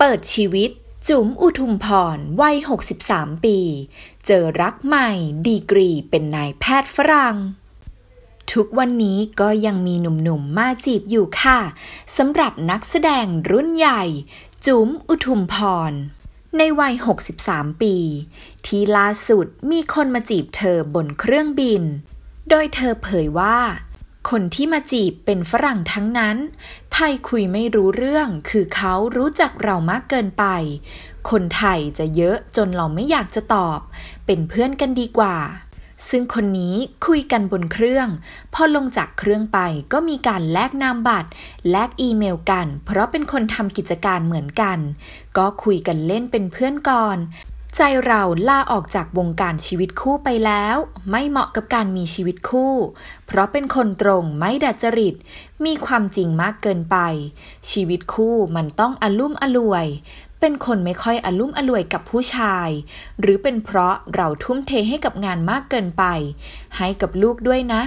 เปิดชีวิต จุ๋มอุทุมพรวัย63 ปี เจอรักใหม่ดีกรี เป็นนายแพทย์ฝรั่ง ทุกวันนี้ก็ยังมีหนุ่มๆมาจีบอยู่ค่ะสำหรับนักแสดงรุ่นใหญ่ จุ๋มอุทุมพร ในวัย63 ปี ที่ล่าสุดมีคนมาจีบเธอบนเครื่องบิน โดยเธอเผยว่าคนที่มาจีบเป็นฝรั่งทั้งนั้น ไทยคุยไม่รู้เรื่อง คือเขารู้จักเรามากเกินไป คนไทยจะเยอะจนเราไม่อยากจะตอบ เป็นเพื่อนกันดีกว่า ซึ่งคนนี้คุยกันบนเครื่อง พอลงจากเครื่องไปก็มีการแลกนามบัตร แลกอีเมลกัน เพราะเป็นคนทำกิจการเหมือนกัน ก็คุยกันเล่นเป็นเพื่อนก่อนใจเราลาออกจากวงการชีวิตคู่ไปแล้ว ไม่เหมาะกับการมีชีวิตคู่ เพราะเป็นคนตรงไม่ดัดจริต มีความจริงมากเกินไป ชีวิตคู่มันต้องอลุ่มอล่วย เป็นคนไม่ค่อยอลุ่มอล่วยกับผู้ชาย หรือเป็นเพราะเราทุ่มเทให้กับงานมากเกินไป ให้กับลูกด้วยนะ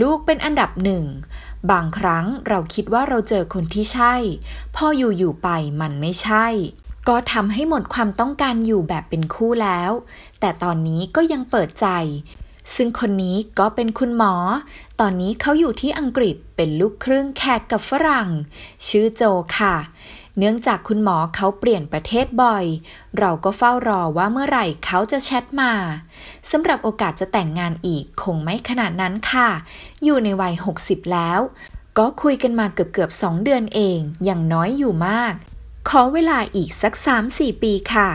ลูกเป็นอันดับหนึ่งบางครั้งเราคิดว่าเราเจอคนที่ใช่พออยู่อยู่ไปมันไม่ใช่ก็ทำให้หมดความต้องการอยู่แบบเป็นคู่แล้ว แต่ตอนนี้ก็ยังเปิดใจ ซึ่งคนนี้ก็เป็นคุณหมอ ตอนนี้เขาอยู่ที่อังกฤษเป็นลูกครึ่งแขกกับฝรั่ง ชื่อโจค่ะ เนื่องจากคุณหมอเขาเปลี่ยนประเทศบ่อย เราก็เฝ้ารอว่าเมื่อไหร่เขาจะแชทมา สำหรับโอกาสจะแต่งงานอีก คงไม่ขนาดนั้นค่ะ อยู่ในวัย 60 แล้ว ก็คุยกันมาเกือบเกือบสองเดือนเองอย่างน้อยอยู่มากขอเวลาอีกสัก 3-4 ปีค่ะ